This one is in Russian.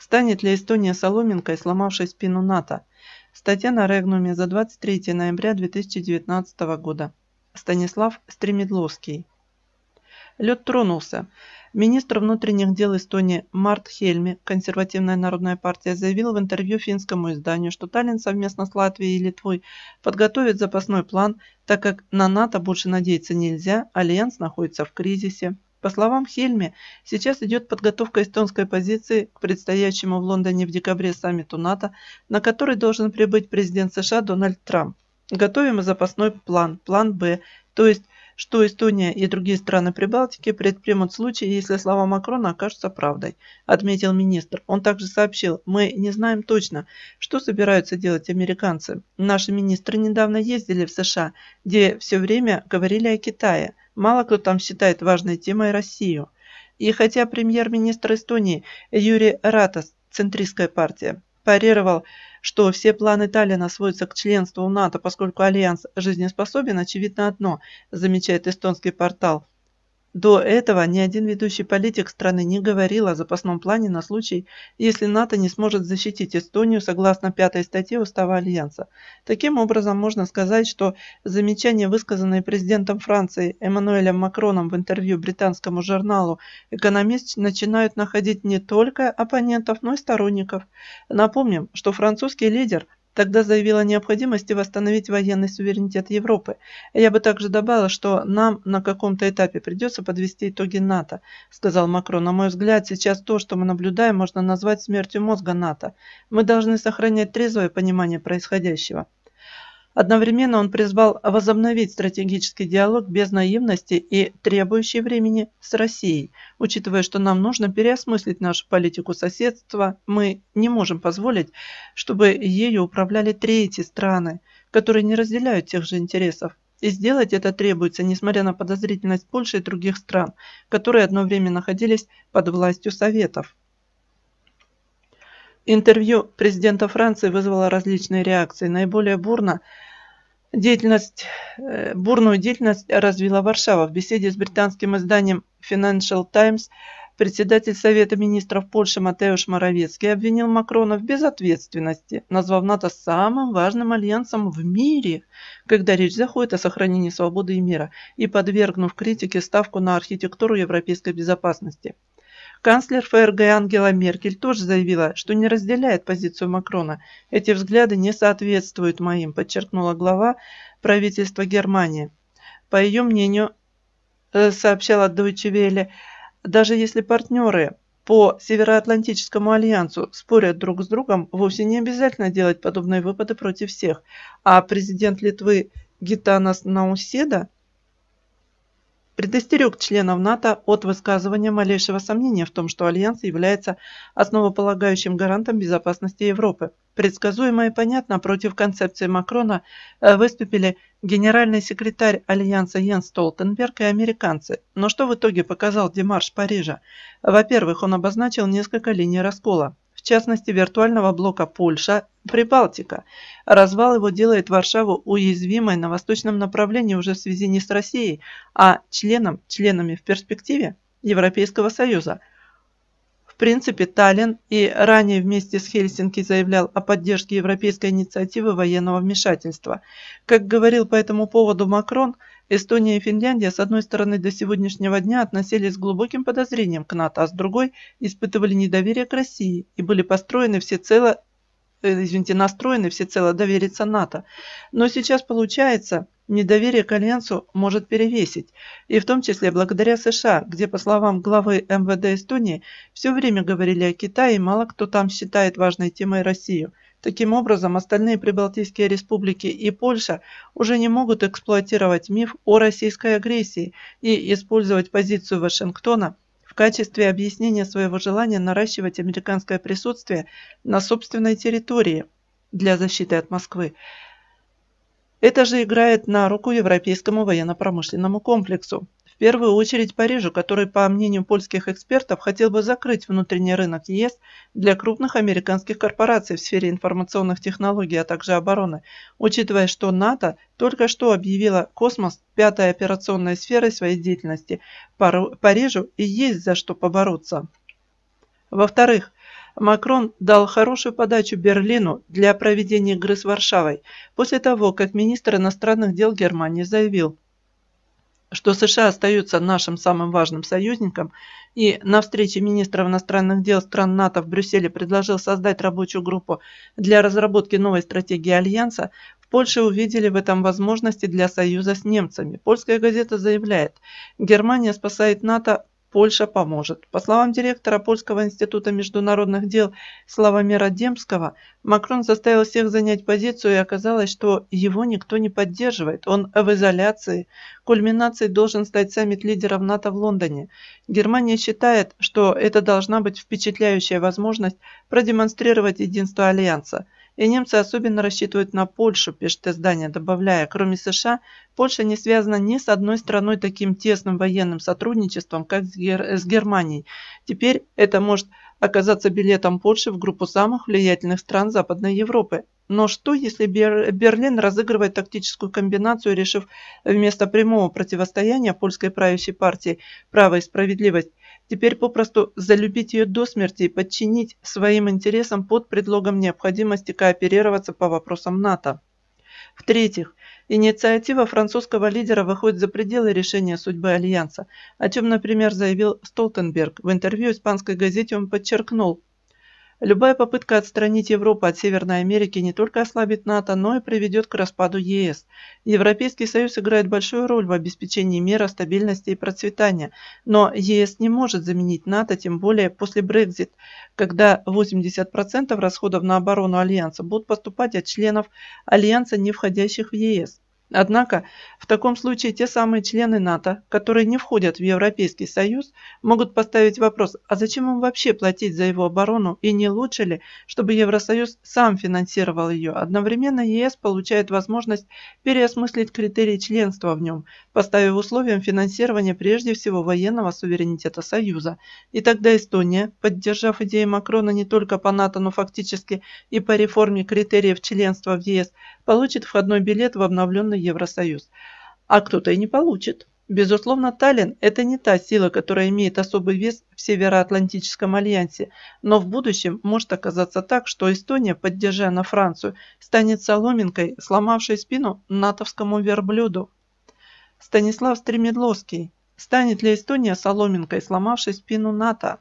Станет ли Эстония соломинкой, сломавшей спину НАТО? Статья на Регнуме за 23 ноября 2019 года. Станислав Стремедловский. Лед тронулся. Министр внутренних дел Эстонии Март Хельми, консервативная народная партия, заявил в интервью финскому изданию, что Таллин совместно с Латвией и Литвой подготовит запасной план, так как на НАТО больше надеяться нельзя, Альянс находится в кризисе. По словам Хельми, сейчас идет подготовка эстонской позиции к предстоящему в Лондоне в декабре саммиту НАТО, на который должен прибыть президент США Дональд Трамп. Готовим и запасной план, план «Б», то есть, что Эстония и другие страны Прибалтики предпримут случай, если слова Макрона окажутся правдой, отметил министр. Он также сообщил, мы не знаем точно, что собираются делать американцы. Наши министры недавно ездили в США, где все время говорили о Китае. Мало кто там считает важной темой Россию. И хотя премьер-министр Эстонии Юрий Ратас, центристская партия, парировал, что все планы Таллина сводятся к членству в НАТО, поскольку Альянс жизнеспособен, очевидно одно, замечает эстонский портал – до этого ни один ведущий политик страны не говорил о запасном плане на случай, если НАТО не сможет защитить Эстонию согласно пятой статье Устава Альянса. Таким образом, можно сказать, что замечания, высказанные президентом Франции Эммануэлем Макроном в интервью британскому журналу «Экономист», начинают находить не только оппонентов, но и сторонников. Напомним, что французский лидер – Тогда заявила о необходимости восстановить военный суверенитет Европы. Я бы также добавила, что нам на каком-то этапе придется подвести итоги НАТО, сказал Макрон. На мой взгляд, сейчас то, что мы наблюдаем, можно назвать смертью мозга НАТО. Мы должны сохранять трезвое понимание происходящего. Одновременно он призвал возобновить стратегический диалог без наивности и требующий времени с Россией, учитывая, что нам нужно переосмыслить нашу политику соседства, мы не можем позволить, чтобы ею управляли третьи страны, которые не разделяют тех же интересов. И сделать это требуется, несмотря на подозрительность Польши и других стран, которые одно время находились под властью Советов. Интервью президента Франции вызвало различные реакции. Наиболее бурно деятельность, э, бурную деятельность развила Варшава. В беседе с британским изданием Financial Times председатель Совета министров Польши Матеуш Моровецкий обвинил Макрона в безответственности, назвав НАТО самым важным альянсом в мире, когда речь заходит о сохранении свободы и мира, и подвергнув критике ставку на архитектуру европейской безопасности. Канцлер ФРГ Ангела Меркель тоже заявила, что не разделяет позицию Макрона. «Эти взгляды не соответствуют моим», – подчеркнула глава правительства Германии. По ее мнению, э, сообщала Deutsche Welle, даже если партнеры по Североатлантическому альянсу спорят друг с другом, вовсе не обязательно делать подобные выпады против всех. А президент Литвы Гитанас Науседа – предостерег членов НАТО от высказывания малейшего сомнения в том, что Альянс является основополагающим гарантом безопасности Европы. Предсказуемо и понятно против концепции Макрона э, выступили генеральный секретарь Альянса Йенс Столтенберг и американцы. Но что в итоге показал Демарш Парижа? Во-первых, он обозначил несколько линий раскола в частности виртуального блока Польша, Прибалтика. Развал его делает Варшаву уязвимой на восточном направлении уже в связи не с Россией, а членом, членами в перспективе Европейского Союза. В принципе, Таллин и ранее вместе с Хельсинки заявлял о поддержке европейской инициативы военного вмешательства. Как говорил по этому поводу Макрон, Эстония и Финляндия, с одной стороны, до сегодняшнего дня относились с глубоким подозрением к НАТО, а с другой – испытывали недоверие к России и были построены всецело Э, извините, настроены всецело довериться НАТО. Но сейчас получается, недоверие к Альянсу может перевесить, и в том числе благодаря США, где, по словам главы МВД Эстонии, все время говорили о Китае, и мало кто там считает важной темой Россию. Таким образом, остальные прибалтийские республики и Польша уже не могут эксплуатировать миф о российской агрессии и использовать позицию Вашингтона – в качестве объяснения своего желания наращивать американское присутствие на собственной территории для защиты от Москвы. Это же играет на руку европейскому военно-промышленному комплексу, первую очередь Парижу, который, по мнению польских экспертов, хотел бы закрыть внутренний рынок ЕС для крупных американских корпораций в сфере информационных технологий, а также обороны, учитывая, что НАТО только что объявила космос пятой операционной сферой своей деятельности. Парижу и есть за что побороться. Во-вторых, Макрон дал хорошую подачу Берлину для проведения игры с Варшавой, после того, как министр иностранных дел Германии заявил, что США остаются нашим самым важным союзником, и на встрече министров иностранных дел стран НАТО в Брюсселе предложил создать рабочую группу для разработки новой стратегии Альянса, в Польше увидели в этом возможности для союза с немцами. Польская газета заявляет, Германия спасает НАТО Польша поможет. По словам директора Польского института международных дел Славомера Демского, Макрон заставил всех занять позицию, и оказалось, что его никто не поддерживает. Он в изоляции. Кульминацией должен стать саммит лидеров НАТО в Лондоне. Германия считает, что это должна быть впечатляющая возможность продемонстрировать единство Альянса – и немцы особенно рассчитывают на Польшу, пишет издание, добавляя, кроме США, Польша не связана ни с одной страной таким тесным военным сотрудничеством, как с, Гер... с Германией. Теперь это может оказаться билетом Польши в группу самых влиятельных стран Западной Европы. Но что, если Бер... Берлин разыгрывает тактическую комбинацию, решив вместо прямого противостояния польской правящей партии «Право и справедливость» теперь попросту залюбить ее до смерти и подчинить своим интересам под предлогом необходимости кооперироваться по вопросам НАТО. В-третьих, инициатива французского лидера выходит за пределы решения судьбы Альянса, о чем, например, заявил Столтенберг. В интервью испанской газете он подчеркнул, Любая попытка отстранить Европу от Северной Америки не только ослабит НАТО, но и приведет к распаду ЕС. Европейский Союз играет большую роль в обеспечении мира, стабильности и процветания, но ЕС не может заменить НАТО, тем более после Брекзит, когда 80% расходов на оборону Альянса будут поступать от членов Альянса, не входящих в ЕС. Однако, в таком случае те самые члены НАТО, которые не входят в Европейский Союз, могут поставить вопрос, а зачем им вообще платить за его оборону и не лучше ли, чтобы Евросоюз сам финансировал ее. Одновременно ЕС получает возможность переосмыслить критерии членства в нем, поставив условием финансирования прежде всего военного суверенитета Союза. И тогда Эстония, поддержав идеи Макрона не только по НАТО, но фактически и по реформе критериев членства в ЕС, получит входной билет в обновленный Евросоюз, а кто-то и не получит. Безусловно, Таллин – это не та сила, которая имеет особый вес в Североатлантическом альянсе, но в будущем может оказаться так, что Эстония, поддержая на Францию, станет соломинкой, сломавшей спину натовскому верблюду. Станислав Стремедловский. Станет ли Эстония соломинкой, сломавшей спину НАТО?